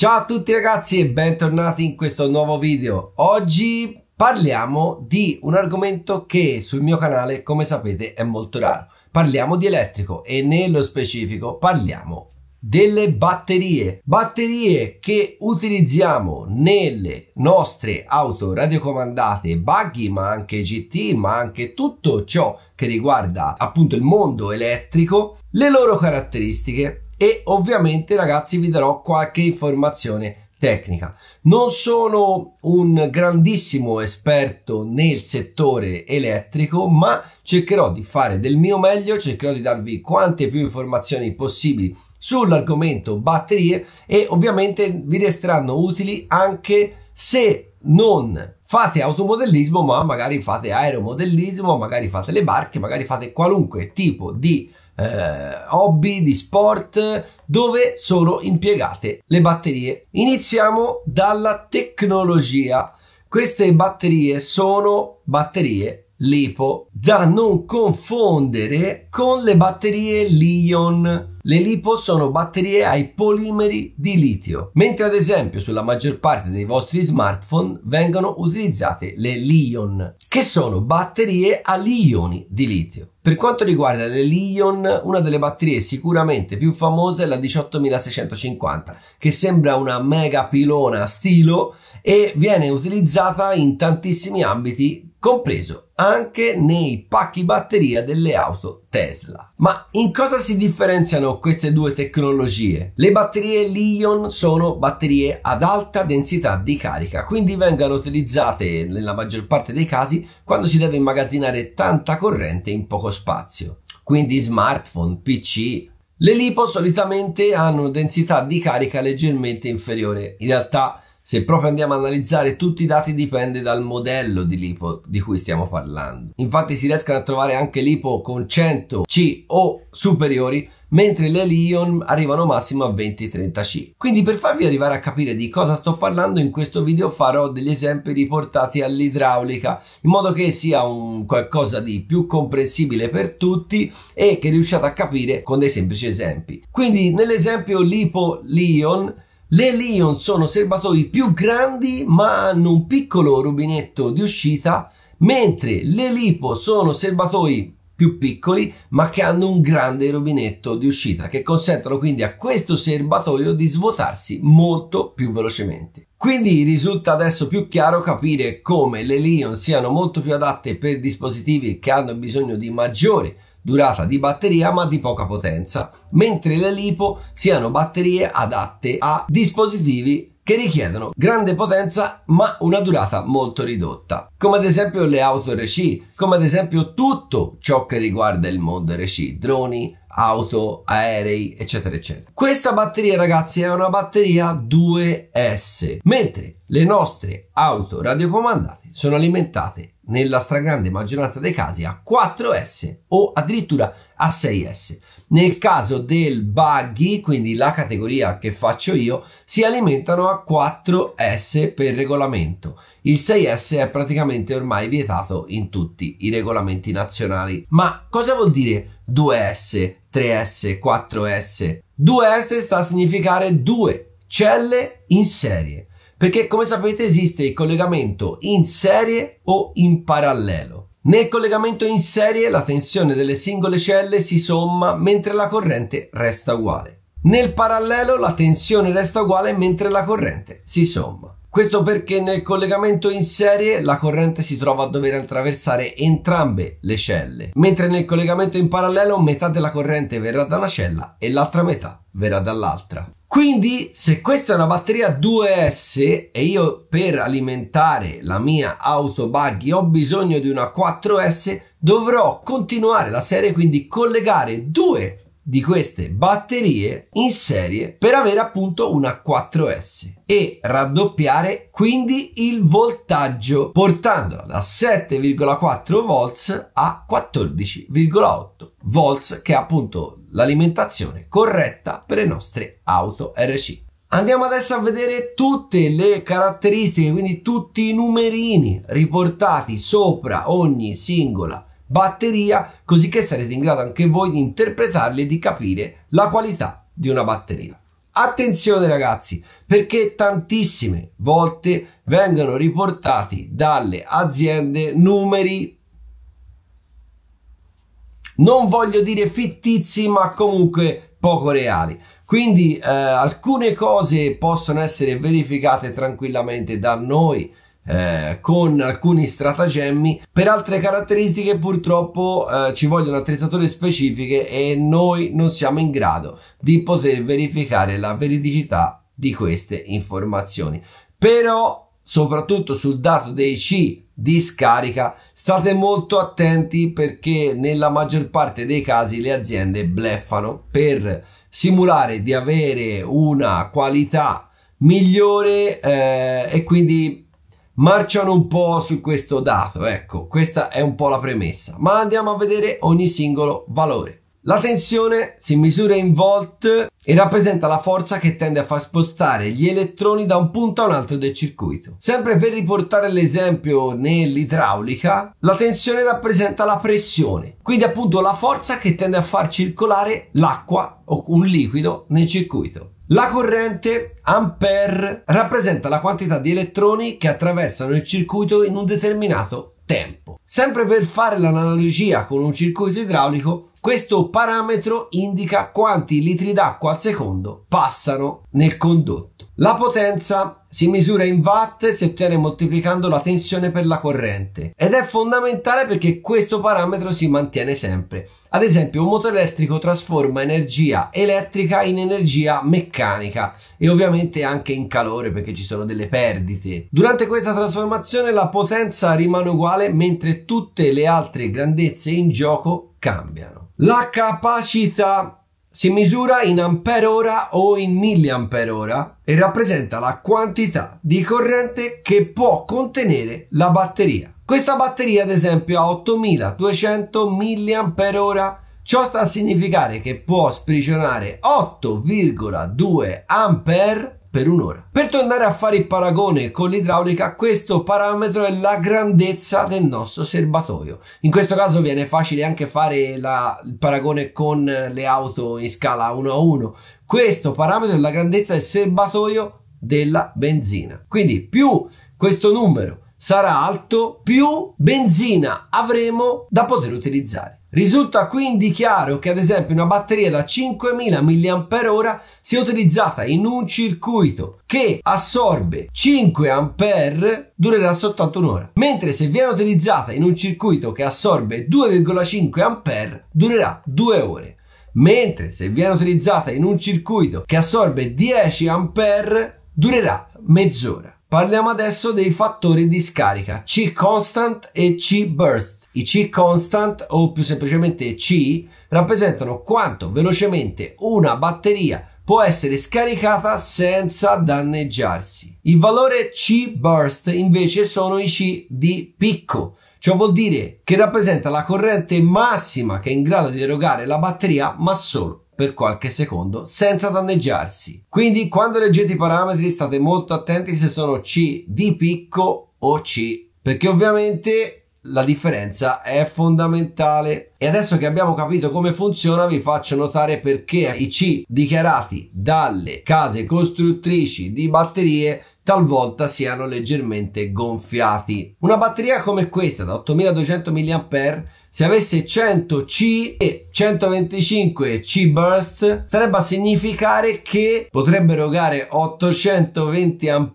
Ciao a tutti ragazzi e bentornati in questo nuovo video. Oggi parliamo di un argomento che sul mio canale, come sapete, è molto raro. Parliamo di elettrico e nello specifico parliamo delle batterie. Batterie che utilizziamo nelle nostre auto radiocomandate, buggy, ma anche GT, ma anche tutto ciò che riguarda appunto il mondo elettrico, le loro caratteristiche e ovviamente ragazzi vi darò qualche informazione tecnica. Non sono un grandissimo esperto nel settore elettrico, ma cercherò di fare del mio meglio, cercherò di darvi quante più informazioni possibili sull'argomento batterie e ovviamente vi resteranno utili anche se non fate automodellismo, ma magari fate aeromodellismo, magari fate le barche, magari fate qualunque tipo di eh, hobby, di sport, dove sono impiegate le batterie. Iniziamo dalla tecnologia. Queste batterie sono batterie lipo da non confondere con le batterie Lion. Le lipo sono batterie ai polimeri di litio, mentre ad esempio sulla maggior parte dei vostri smartphone vengono utilizzate le Lion, che sono batterie a ioni di litio. Per quanto riguarda le Lion, una delle batterie sicuramente più famose è la 18650, che sembra una mega pilona stilo e viene utilizzata in tantissimi ambiti compreso anche nei pacchi batteria delle auto Tesla. Ma in cosa si differenziano queste due tecnologie? Le batterie Lion sono batterie ad alta densità di carica, quindi vengono utilizzate nella maggior parte dei casi quando si deve immagazzinare tanta corrente in poco spazio, quindi smartphone, PC, le lipo solitamente hanno densità di carica leggermente inferiore. In realtà se proprio andiamo a analizzare tutti i dati dipende dal modello di lipo di cui stiamo parlando. Infatti si riescono a trovare anche lipo con 100 C o superiori mentre le Lion arrivano massimo a 20-30C. Quindi per farvi arrivare a capire di cosa sto parlando in questo video farò degli esempi riportati all'idraulica in modo che sia un qualcosa di più comprensibile per tutti e che riusciate a capire con dei semplici esempi. Quindi nell'esempio Lipo Lion le Lion sono serbatoi più grandi ma hanno un piccolo rubinetto di uscita, mentre le Lipo sono serbatoi più piccoli ma che hanno un grande rubinetto di uscita che consentono quindi a questo serbatoio di svuotarsi molto più velocemente. Quindi risulta adesso più chiaro capire come le Lion siano molto più adatte per dispositivi che hanno bisogno di maggiore durata di batteria ma di poca potenza, mentre le lipo siano batterie adatte a dispositivi che richiedono grande potenza ma una durata molto ridotta, come ad esempio le auto RC, come ad esempio tutto ciò che riguarda il mondo RC, droni, auto, aerei, eccetera, eccetera. Questa batteria, ragazzi, è una batteria 2S, mentre le nostre auto radiocomandate sono alimentate nella stragrande maggioranza dei casi a 4S o addirittura a 6S. Nel caso del buggy, quindi la categoria che faccio io, si alimentano a 4S per regolamento. Il 6S è praticamente ormai vietato in tutti i regolamenti nazionali. Ma cosa vuol dire 2S, 3S, 4S? 2S sta a significare due celle in serie perché come sapete esiste il collegamento in serie o in parallelo. Nel collegamento in serie la tensione delle singole celle si somma mentre la corrente resta uguale. Nel parallelo la tensione resta uguale mentre la corrente si somma. Questo perché nel collegamento in serie la corrente si trova a dover attraversare entrambe le celle, mentre nel collegamento in parallelo metà della corrente verrà da una cella e l'altra metà verrà dall'altra. Quindi se questa è una batteria 2S e io per alimentare la mia auto ho bisogno di una 4S, dovrò continuare la serie, quindi collegare due di queste batterie in serie per avere appunto una 4S e raddoppiare quindi il voltaggio portandola da 7,4 volts a 14,8 volts che è appunto l'alimentazione corretta per le nostre auto RC. Andiamo adesso a vedere tutte le caratteristiche, quindi tutti i numerini riportati sopra ogni singola batteria, così che sarete in grado anche voi di interpretarli e di capire la qualità di una batteria. Attenzione ragazzi, perché tantissime volte vengono riportati dalle aziende numeri non voglio dire fittizi, ma comunque poco reali. Quindi eh, alcune cose possono essere verificate tranquillamente da noi eh, con alcuni stratagemmi, per altre caratteristiche purtroppo eh, ci vogliono attrezzature specifiche e noi non siamo in grado di poter verificare la veridicità di queste informazioni. Però soprattutto sul dato dei C di scarica. State molto attenti perché nella maggior parte dei casi le aziende bleffano per simulare di avere una qualità migliore eh, e quindi marciano un po' su questo dato. Ecco, questa è un po' la premessa. Ma andiamo a vedere ogni singolo valore. La tensione si misura in volt e rappresenta la forza che tende a far spostare gli elettroni da un punto a un altro del circuito. Sempre per riportare l'esempio nell'idraulica, la tensione rappresenta la pressione, quindi appunto la forza che tende a far circolare l'acqua o un liquido nel circuito. La corrente ampere rappresenta la quantità di elettroni che attraversano il circuito in un determinato tempo. Sempre per fare l'analogia con un circuito idraulico, questo parametro indica quanti litri d'acqua al secondo passano nel condotto. La potenza si misura in watt si ottiene moltiplicando la tensione per la corrente ed è fondamentale perché questo parametro si mantiene sempre. Ad esempio un motore elettrico trasforma energia elettrica in energia meccanica e ovviamente anche in calore perché ci sono delle perdite. Durante questa trasformazione la potenza rimane uguale mentre tutte le altre grandezze in gioco cambiano. La capacità si misura in ampere-ora o in milliampere-ora e rappresenta la quantità di corrente che può contenere la batteria. Questa batteria ad esempio ha 8200 milliampere ora. Ciò sta a significare che può sprigionare 8,2 ampere per un'ora. Per tornare a fare il paragone con l'idraulica, questo parametro è la grandezza del nostro serbatoio. In questo caso viene facile anche fare la, il paragone con le auto in scala 1 a 1. Questo parametro è la grandezza del serbatoio della benzina. Quindi più questo numero sarà alto, più benzina avremo da poter utilizzare. Risulta quindi chiaro che ad esempio una batteria da 5000 mAh sia utilizzata in un circuito che assorbe 5 A durerà soltanto un'ora, mentre se viene utilizzata in un circuito che assorbe 2,5 A durerà due ore, mentre se viene utilizzata in un circuito che assorbe 10 A durerà mezz'ora. Parliamo adesso dei fattori di scarica C constant e C burst i C constant o più semplicemente C rappresentano quanto velocemente una batteria può essere scaricata senza danneggiarsi. Il valore C burst invece sono i C di picco, Ciò vuol dire che rappresenta la corrente massima che è in grado di erogare la batteria, ma solo per qualche secondo, senza danneggiarsi. Quindi quando leggete i parametri state molto attenti se sono C di picco o C, perché ovviamente la differenza è fondamentale e adesso che abbiamo capito come funziona vi faccio notare perché i C dichiarati dalle case costruttrici di batterie talvolta siano leggermente gonfiati. Una batteria come questa da 8200 mAh se avesse 100 C e 125 C burst sarebbe a significare che potrebbe erogare 820 A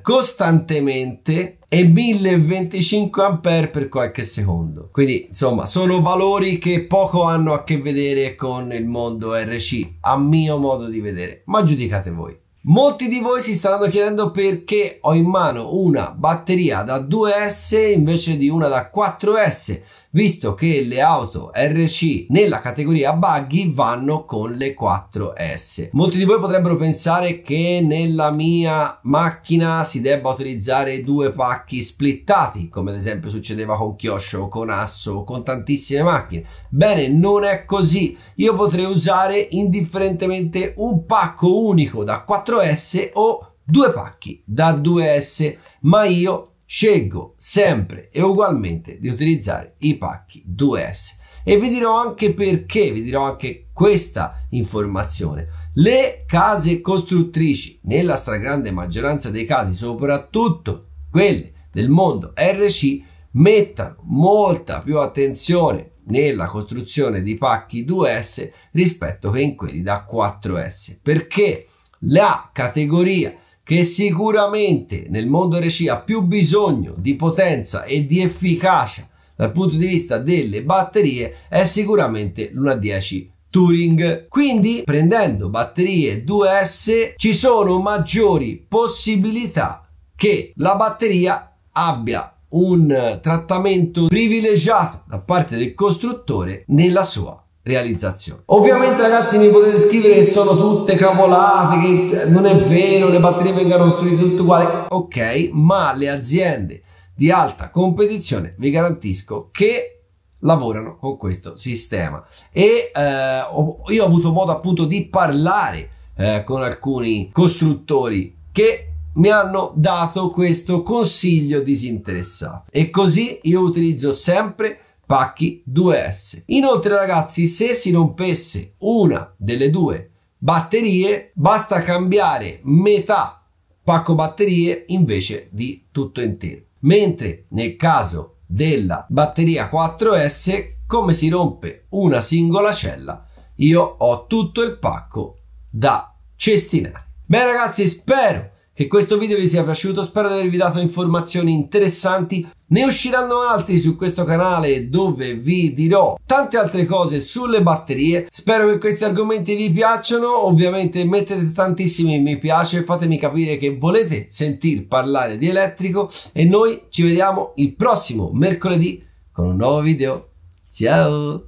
costantemente e 1025 ampere per qualche secondo. Quindi insomma sono valori che poco hanno a che vedere con il mondo RC a mio modo di vedere, ma giudicate voi. Molti di voi si staranno chiedendo perché ho in mano una batteria da 2S invece di una da 4S visto che le auto RC nella categoria buggy vanno con le 4S. Molti di voi potrebbero pensare che nella mia macchina si debba utilizzare due pacchi splittati, come ad esempio succedeva con Kyosho, con Asso, con tantissime macchine. Bene, non è così. Io potrei usare indifferentemente un pacco unico da 4S o due pacchi da 2S, ma io scelgo sempre e ugualmente di utilizzare i pacchi 2S e vi dirò anche perché, vi dirò anche questa informazione. Le case costruttrici, nella stragrande maggioranza dei casi, soprattutto quelle del mondo RC, mettono molta più attenzione nella costruzione di pacchi 2S rispetto che in quelli da 4S, perché la categoria che sicuramente nel mondo RC ha più bisogno di potenza e di efficacia dal punto di vista delle batterie è sicuramente l'1.10 Touring. Quindi prendendo batterie 2S ci sono maggiori possibilità che la batteria abbia un trattamento privilegiato da parte del costruttore nella sua realizzazione. Ovviamente ragazzi mi potete scrivere che sono tutte cavolate, che non è vero, le batterie vengono costruite tutte uguali. Ok, ma le aziende di alta competizione vi garantisco che lavorano con questo sistema e eh, io ho avuto modo appunto di parlare eh, con alcuni costruttori che mi hanno dato questo consiglio disinteressato e così io utilizzo sempre pacchi 2S. Inoltre ragazzi, se si rompesse una delle due batterie, basta cambiare metà pacco batterie invece di tutto intero. Mentre nel caso della batteria 4S, come si rompe una singola cella, io ho tutto il pacco da cestinare. Beh ragazzi, spero che questo video vi sia piaciuto, spero di avervi dato informazioni interessanti. Ne usciranno altri su questo canale dove vi dirò tante altre cose sulle batterie. Spero che questi argomenti vi piacciono. Ovviamente mettete tantissimi mi piace, fatemi capire che volete sentir parlare di elettrico e noi ci vediamo il prossimo mercoledì con un nuovo video. Ciao!